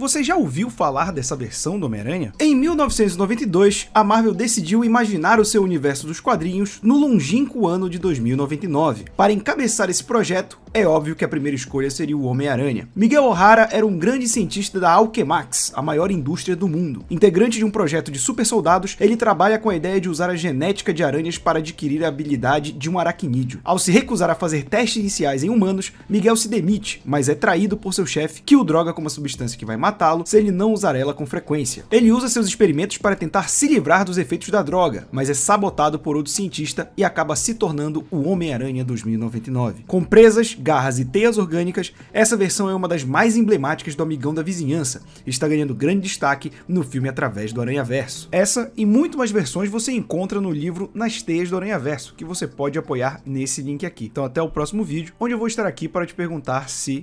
Você já ouviu falar dessa versão do Homem-Aranha? Em 1992, a Marvel decidiu imaginar o seu universo dos quadrinhos no longínquo ano de 2099. Para encabeçar esse projeto, é óbvio que a primeira escolha seria o Homem-Aranha. Miguel O'Hara era um grande cientista da Alchemax, a maior indústria do mundo. Integrante de um projeto de supersoldados, ele trabalha com a ideia de usar a genética de aranhas para adquirir a habilidade de um aracnídeo. Ao se recusar a fazer testes iniciais em humanos, Miguel se demite, mas é traído por seu chefe, que o droga com uma substância que vai matá-lo se ele não usar ela com frequência. Ele usa seus experimentos para tentar se livrar dos efeitos da droga, mas é sabotado por outro cientista e acaba se tornando o Homem-Aranha 2099. Com presas, garras e teias orgânicas, essa versão é uma das mais emblemáticas do Amigão da Vizinhança e está ganhando grande destaque no filme Através do Aranhaverso. Essa e muito mais versões você encontra no livro Nas Teias do Aranhaverso, que você pode apoiar nesse link aqui. Então até o próximo vídeo, onde eu vou estar aqui para te perguntar se